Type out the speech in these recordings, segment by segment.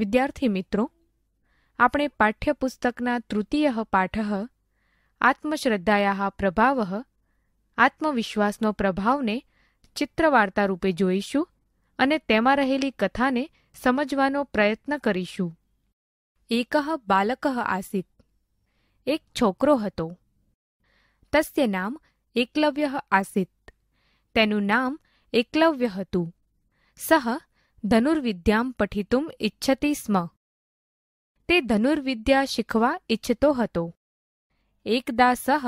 વિદ્યાર્થી મિત્રો આપણે પાઠ્યપુસ્તકના તૃતીય પાઠ આત્મશ્રદ્ધાયા પ્રભાવ આત્મવિશ્વાસનો પ્રભાવને ચિત્રવાર્તા રૂપે જોઈશું અને તેમાં રહેલી કથાને સમજવાનો પ્રયત્ન કરીશું એક બાલક આસિત એક છોકરો હતો તસ્ય નામ એકલવ્ય આસિત તેનું નામ એકલવ્ય હતું સહ ધનુર્વિદ્યામ પઠિતુમ ઇચ્છતિ સ્મ તે ધનુર્વિદ્યા શીખવા ઇચ્છતો હતો એકદા સહ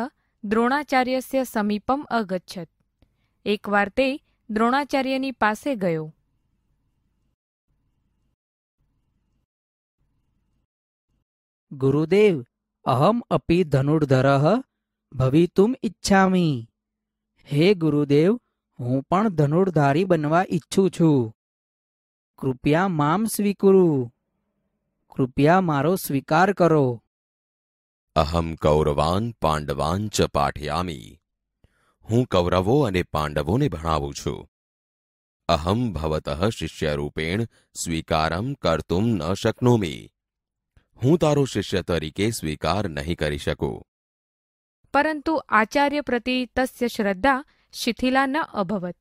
દ્રોણાચાર્યસ્ય સમીપમ અગચ્છત એકવાર તે દ્રોણાચાર્યની પાસે ગયો ગુરુદેવ અહમ અપી ધનુર્ધર ભવિતુમ ઈચ્છામી હે ગુરુદેવ હું પણ ધનુર્ધારી બનવા ઈચ્છું છું કૃપયા મામ સ્વીકુરુ કૃપયા મારો સ્વીકાર કરો અહમ કૌરવાન પાંડવાન ચ પાઠયામી હું કૌરવો અને પાંડવોને ભણાવું છું અહમ ભવતઃ શિષ્યરૂપેણ સ્વીકારમ કર્તુમ ન શક્નોમી હું તારો શિષ્ય તરીકે સ્વીકાર નહીં કરી શકું પરંતુ આચાર્ય પ્રતિ તસ્ય શ્રદ્ધા શિથિલા ન અભવત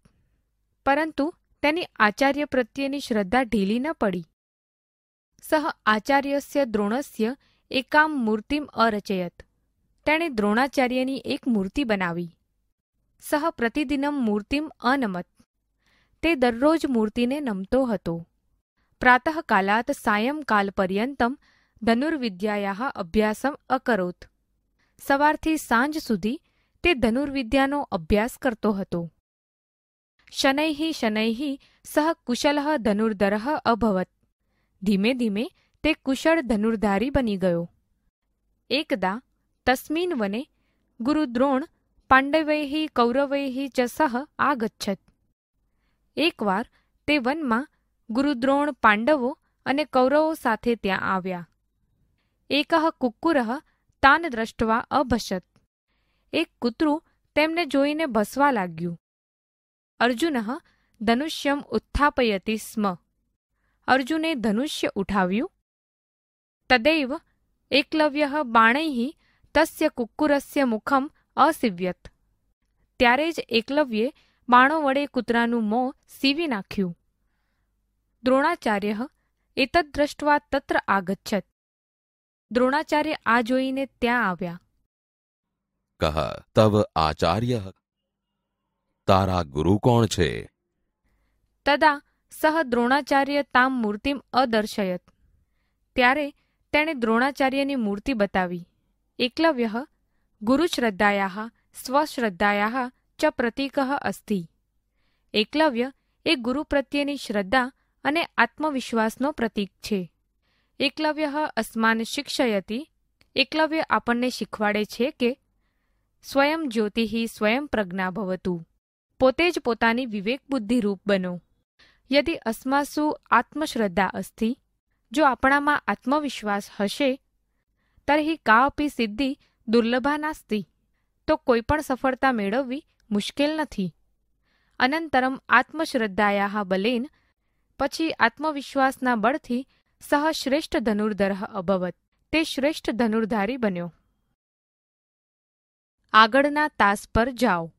પરંતુ તેની આચાર્ય પ્રત્યેની શ્રદ્ધા ઢીલી ન પડી સહ આચાર્યસ્ય દ્રોણસ્ય એકામ મૂર્તિમ અરચયત તેણે દ્રોણાચાર્યની એક મૂર્તિ બનાવી સહ પ્રતિદિનમ મૂર્તિમ અનમત તે દરરોજ મૂર્તિને નમતો હતો પ્રાતઃકાલાત સાયંકાલ પર્યંતમ ધનુર્વિદ્યાયા અભ્યાસમ અકરોત સવારથી સાંજ સુધી તે ધનુર્વિદ્યાનો અભ્યાસ કરતો હતો શનૈઃ શનૈઃ સહ કુશલઃ ધનુર્ધરઃ અભવત ધીમે ધીમે તે કુશળ ધનુર્ધારી બની ગયો એકદા તસ્મિન વને ગુરુદ્રોણ પાંડવૈઃ કૌરવૈઃ ચ સહ આગચ્છત એકવાર તે વનમાં ગુરુદ્રોણ પાંડવો અને કૌરવો સાથે ત્યાં આવ્યા એક કુક્કુર તાન દ્રષ્ટવા અભશત એક કૂતરું તેમને જોઈને ભસવા લાગ્યું અર્જુન ધનુષ્યમ ઉત્થાપયતિ સ્મ અર્જુને ધનુષ્ય ઉઠાવ્યું તદૈવ એકલવ્ય બાણૈ તસ્ય કુક્કુરસ્ય મુખમ અસીવ્યત ત્યારે જ એકલવ્યે બાણો વડે કૂતરાનું મોં સીવી નાખ્યું દ્રોણાચાર્ય એતદ્દ્રષ્ટવા તત્ર આગચ્છત દ્રોણાચાર્ય આ જોઈને ત્યાં આવ્યા કહ તવ આચાર્ય તારા ગુરુ કોણ છે તદા સહ દ્રોણાચાર્ય તામ મૂર્તિમ અદર્શયત ત્યારે તેણે દ્રોણાચાર્યની મૂર્તિ બતાવી એકલવ્ય ગુરુશ્રદ્ધાયા સ્વશ્રદ્ધાયા ચ પ્રતીક અસ્તિ એકલવ્ય એ ગુરુ પ્રત્યેની શ્રદ્ધા અને આત્મવિશ્વાસનો પ્રતીક છે એકલવ્ય અસ્માન શિક્ષયતી એકલવ્ય આપણને શીખવાડે છે કે સ્વયં જ્યોતિ સ્વયં પ્રજ્ઞા ભવતું પોતે જ પોતાની વિવેક બુદ્ધિરૂપ બનો યદિ અસ્માસુ આત્મશ્રદ્ધા અસ્થિ જો આપણામાં આત્મવિશ્વાસ હશે તરહી કાપી સિદ્ધિ દુર્લભા નાસ્તી તો કોઈ પણ સફળતા મેળવવી મુશ્કેલ નથી અનંતરમ આત્મશ્રદ્ધાયા બલેન પછી આત્મવિશ્વાસના બળથી સહ શ્રેષ્ઠ ધનુર્ધરહ અભવત તે શ્રેષ્ઠ ધનુર્ધારી બન્યો આગળના તાસ પર જાઓ